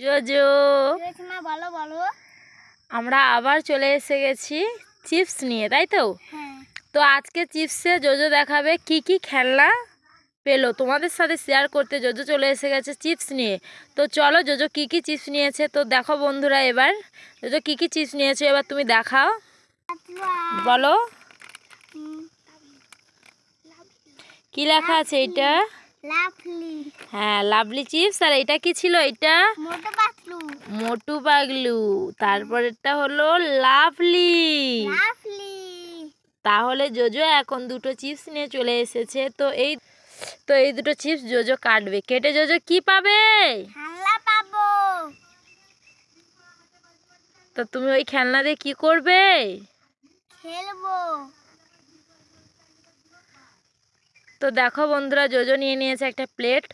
JoJo বলো বলো আমরা আবার চলে এসে গেছি চিপস নিয়ে তাই তো হ্যাঁ। তো আজকে চিপসে জোজো দেখাবে কি কি খেলনা পেলো তোমাদের সাথে শেয়ার করতে জোজো চলে এসে গেছে চিপস নিয়ে তো চলো জোজো কি কি চিপস নিয়েছে তো দেখো বন্ধুরা এবার জোজো কি কি চিপস নিয়েছে এবার তুমি দেখাও বলো কি লেখা আছে এটা হ্যাঁ লাভলি চিপস আর এটা কি ছিল এটা মোটু পাগলু তারপরেরটা হলো লাভলি তাহলে জোজো এখন দুটো চিপস নিয়ে চলে এসেছে তো এই তো এই দুটো চিপস জোজো কাটবে কেটে জোজো কি পাবে তো তুমি ওই খেলনা দিয়ে কি করবে খেলবো তো দেখো বন্ধুরা জোজো নিয়ে নিয়েছে একটা প্লেট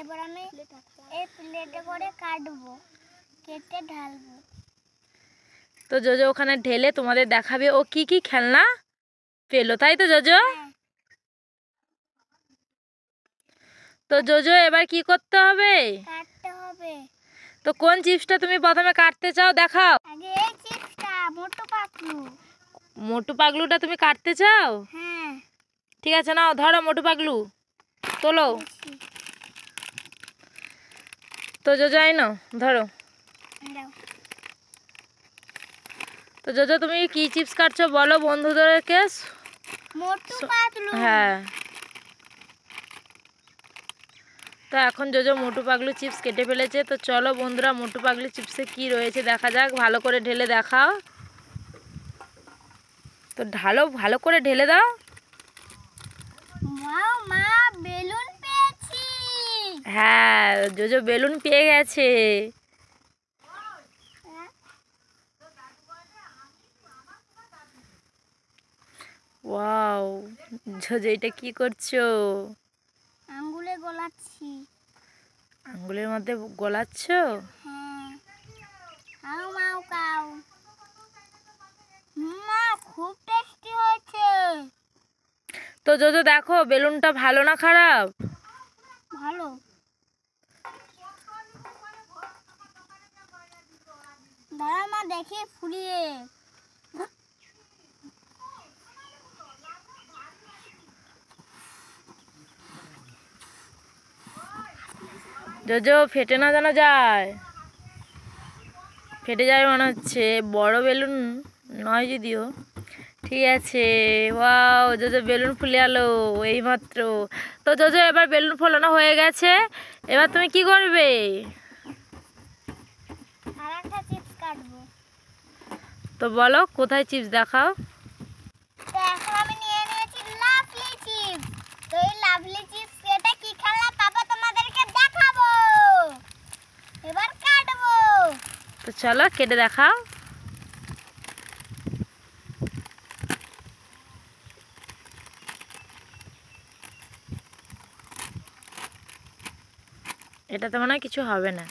এবার আমি এই প্লেটে করে কাটবো কেটে ঢালবো তো জোজো ওখানে ঢেলে তোমাদের দেখাবে ও কি কি খেলনা পেলো তাই তো জোজো হ্যাঁ। তো জোজো এবার কি করতে হবে কাটতে হবে তো কোন চিপসটা তুমি প্রথমে কাটতে চাও দেখাও আগে এই চিপসটা মোটু পাগলু মোটু পাগলুটা তুমি কাটতে চাও হ্যাঁ ঠিক আছে নাও ধরো মোটু পাগলু তোলো তো যোজো আই নাও ধরো তো যোজো তুমি কি চিপস কাটছো বলো বন্ধুদের কেস হ্যাঁ তো এখন যোজো মোটু পাগলু চিপস কেটে ফেলেছে তো চলো বন্ধুরা মোটু পাগলু চিপসে কি রয়েছে দেখা যাক ভালো করে ঢেলে দেখাও তো ঢালো ভালো করে ঢেলে দাও হ্যাঁ জোজো বেলুন পেয়ে গেছে ওয়াও জোজো এটা কি করছো আঙ্গুলে গলাচ্ছি আঙ্গুলের মধ্যে গলাচ্ছো গলাচ্ছ হ্যাঁ। খুব টেস্টি হয়েছে তো যদি দেখো বেলুনটা ভালো না খারাপ ভালো ফেটে না জানা যায় ফেটে যায় মনে হচ্ছে বড় বেলুন নয় যদিও ঠিক আছে ওয়াও জোজো বেলুন ফুলে আলো এইমাত্র তো জোজো এবার বেলুন ফোলানো হয়ে গেছে এবার তুমি কি করবে তো বলো কোথায় চিপস দেখাও তো চলো কেটে দেখাও এটাতে মনে হয় কিছু হবে না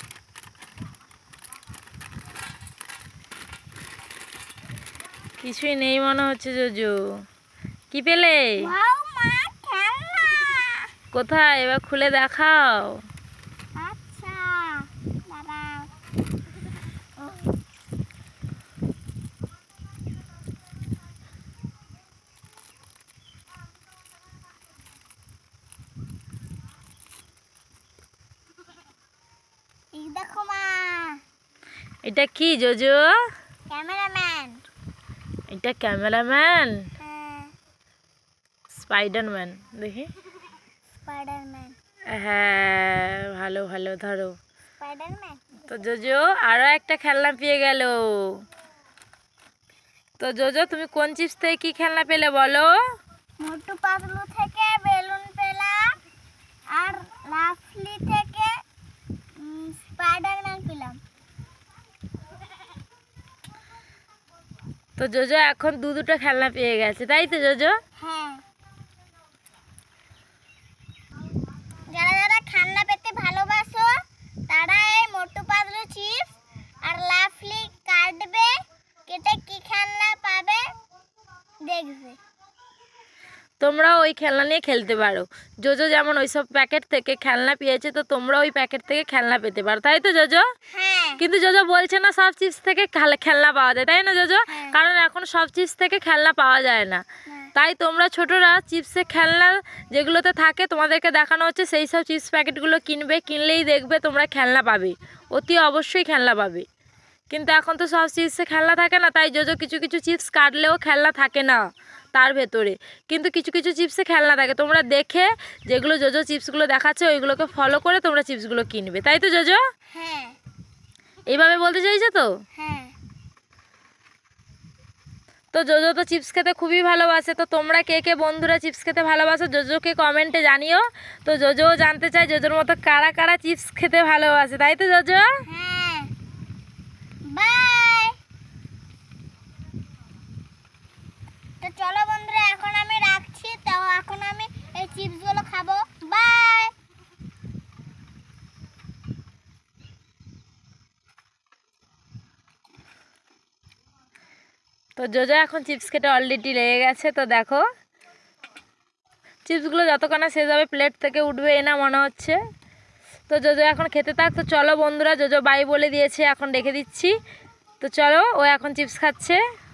কিছুই নেই মনে হচ্ছে জোজু কি পেলে কোথায় এবার খুলে দেখাও আচ্ছা, দেখো মা এটা কি জোজো ক্যামেরাম্যান এটা ক্যামেরাম্যান হ্যাঁ। স্পাইডারম্যান দেখি স্পাইডারম্যান হ্যাঁ ভালো ভালো ধরো তো জোজো আরও একটা খেলনা পেয়ে গেল তো জোজো তুমি কোন চিপস থেকে কি খেলনা পেলে বলো মোটু পাতলু থেকে বেলুন পেলাম আর লাফলি থেকে তো জোজো এখন দু দুটো খেলনা পেয়ে গেছে তাই তো জোজো হ্যাঁ তোমরাও ওই খেলনা নিয়ে খেলতে পারো জোজো যেমন ওইসব প্যাকেট থেকে খেলনা পেয়েছে তো তোমরা ওই প্যাকেট থেকে খেলনা পেতে পারো তাই তো জোজো হ্যাঁ। কিন্তু জোজো বলছে না সব চিপস থেকে খেলনা পাওয়া যায় তাই না জোজো হ্যাঁ। কারণ এখন সব চিপস থেকে খেলনা পাওয়া যায় না হ্যাঁ। তাই তোমরা ছোটরা চিপসে খেলনা যেগুলোতে থাকে তোমাদেরকে দেখানো হচ্ছে সেই সব চিপস প্যাকেটগুলো কিনবে কিনলেই দেখবে তোমরা খেলনা পাবে অতি অবশ্যই খেলনা পাবে কিন্তু এখন তো সব চিপসে খেলনা থাকে না তাই জোজো কিছু কিছু চিপস কাটলেও খেলনা থাকে না তার ভেতরে কিন্তু কিছু কিছু চিপসে খেলনা থাকে তোমরা দেখে যেগুলো জোজো চিপসগুলো দেখাচ্ছে ওইগুলোকে ফলো করে তোমরা চিপসগুলো কিনবে তাই তো জোজো হ্যাঁ এইভাবে বলতে চাইছো তো হ্যাঁ। তো জোজো তো চিপস খেতে খুবই ভালোবাসে তো তোমরা কে কে বন্ধুরা চিপস খেতে ভালোবাসো জোজোকে কমেন্টে জানিও তো জোজো জানতে চায় জোজোর মতো কারা কারা চিপস খেতে ভালোবাসে তাই তো জোজো হ্যাঁ তো চলো বন্ধুরা এখন আমি রাখছি তো এখন আমি এই চিপসগুলো খাবো বাই তো জোজো এখন চিপস খেতে অলরেডি লেগে গেছে তো দেখো চিপসগুলো যতক্ষণ না শেষ হবে প্লেট থেকে উঠবে এ না মনে হচ্ছে তো জোজো এখন খেতে থাক তো চলো বন্ধুরা জোজো বাই বলে দিয়েছে এখন রেখে দিচ্ছি তো চলো ও এখন চিপস খাচ্ছে